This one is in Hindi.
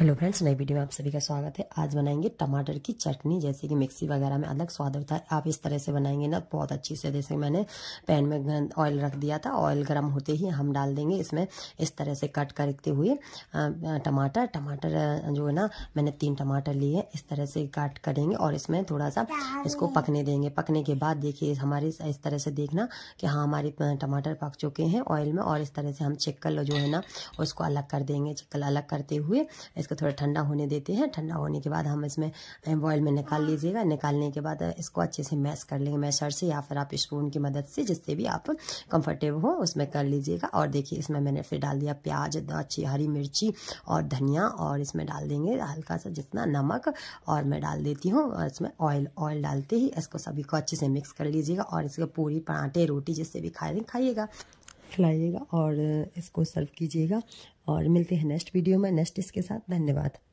हेलो फ्रेंड्स नई वीडियो में आप सभी का स्वागत है आज बनाएंगे टमाटर की चटनी जैसे कि मिक्सी वगैरह में अलग स्वाद होता है आप इस तरह से बनाएंगे ना बहुत अच्छी से जैसे मैंने पैन में ऑयल रख दिया था ऑयल गर्म होते ही हम डाल देंगे इसमें इस तरह से कट करते हुए टमाटर टमाटर जो है ना मैंने तीन टमाटर लिए हैं इस तरह से काट करेंगे और इसमें थोड़ा सा इसको पकने देंगे पकने के बाद देखिए हमारे इस तरह से देखना कि हाँ हमारे टमाटर पक चुके हैं ऑयल में और इस तरह से हम चिक्कल जो है ना उसको अलग कर देंगे चिक्कल अलग करते हुए इसको थोड़ा ठंडा होने देते हैं ठंडा होने के बाद हम इसमें बॉयल में निकाल लीजिएगा निकालने के बाद इसको अच्छे से मैश कर लेंगे मैशर से या फिर आप स्पून की मदद से जिससे भी आप कंफर्टेबल हो उसमें कर लीजिएगा और देखिए इसमें मैंने फिर डाल दिया प्याज अच्छी हरी मिर्ची और धनिया और इसमें डाल देंगे हल्का सा जितना नमक और मैं डाल देती हूँ इसमें ऑयल ऑयल डालते ही इसको सभी को अच्छे से मिक्स कर लीजिएगा और इसके पूरी पराठे रोटी जिससे भी खाए खाइएगा खिलाइएगा और इसको सर्व कीजिएगा और मिलते हैं नेक्स्ट वीडियो में नेक्स्ट इसके साथ धन्यवाद